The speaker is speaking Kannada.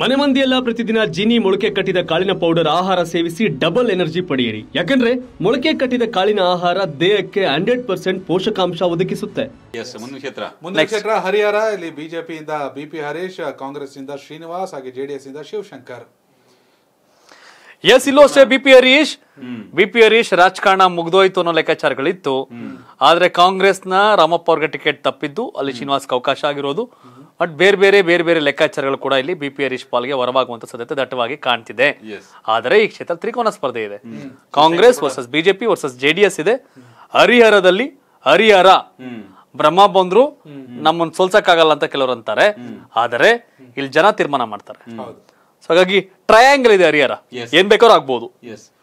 ಮನೆ ಮಂದಿಯೆಲ್ಲ ಪ್ರತಿದಿನ ಜೀನಿ ಮೊಳಕೆ ಕಟ್ಟಿದ ಕಾಳಿನ ಪೌಡರ್ ಆಹಾರ ಸೇವಿಸಿ ಡಬಲ್ ಎನರ್ಜಿ ಪಡೆಯಿರಿ ಯಾಕಂದ್ರೆ ಮೊಳಕೆ ಕಟ್ಟಿದ ಕಾಳಿನ ಆಹಾರ ದೇಹಕ್ಕೆ ಹಂಡ್ರೆಡ್ ಪರ್ಸೆಂಟ್ ಪೋಷಕಾಂಶ ಒದಗಿಸುತ್ತೆ ಹರಿಹರ ಇಲ್ಲಿ ಬಿಜೆಪಿಯಿಂದ ಬಿಪಿ ಹರೀಶ್ ಕಾಂಗ್ರೆಸ್ ಇಂದ ಶ್ರೀನಿವಾಸ್ ಹಾಗೆ ಜೆಡಿಎಸ್ ಇಂದ ಶಿವಶಂಕರ್ ಎಸ್ ಇಲ್ಲೂ ಅಷ್ಟೇ ಬಿಪಿ ಹರೀಶ್ ಬಿಪಿ ಹರೀಶ್ ರಾಜಕಾರಣ ಮುಗ್ದೋಯ್ತು ಅನ್ನೋ ಲೆಕ್ಕಾಚಾರಗಳಿತ್ತು ಆದ್ರೆ ಕಾಂಗ್ರೆಸ್ನ ರಾಮಪ್ಪ ಅವ್ರಿಗೆ ಟಿಕೆಟ್ ತಪ್ಪಿದ್ದು ಅಲ್ಲಿ ಶ್ರೀನಿವಾಸ್ ಅವಕಾಶ ಆಗಿರೋದು ಬಟ್ ಬೇರೆ ಬೇರೆ ಬೇರೆ ಬೇರೆ ಲೆಕ್ಕಾಚಾರಗಳು ಕೂಡ ಇಲ್ಲಿ ಬಿ ಪಿ ಹರೀಶ್ ಪಾಲ್ಗೆ ಹೊರವಾಗುವಂತ ಸಾಧ್ಯತೆ ದಟ್ಟವಾಗಿ ಕಾಣ್ತಿದೆ ಆದರೆ ಈ ಕ್ಷೇತ್ರ ತ್ರಿಕೋನ ಸ್ಪರ್ಧೆ ಇದೆ Congress versus BJP versus JDS ಇದೆ ಹರಿಹರದಲ್ಲಿ ಹರಿಹರ ಬ್ರಹ್ಮ ಬಂದ್ರು ನಮ್ಮನ್ನು ಆಗಲ್ಲ ಅಂತ ಕೆಲವರು ಅಂತಾರೆ ಆದರೆ ಇಲ್ಲಿ ಜನ ತೀರ್ಮಾನ ಮಾಡ್ತಾರೆ ಸೊ ಹಾಗಾಗಿ ಟ್ರಯಾಂಗಲ್ ಇದೆ ಹರಿಹರ ಏನ್ ಬೇಕಾದ್ರೂ ಆಗ್ಬಹುದು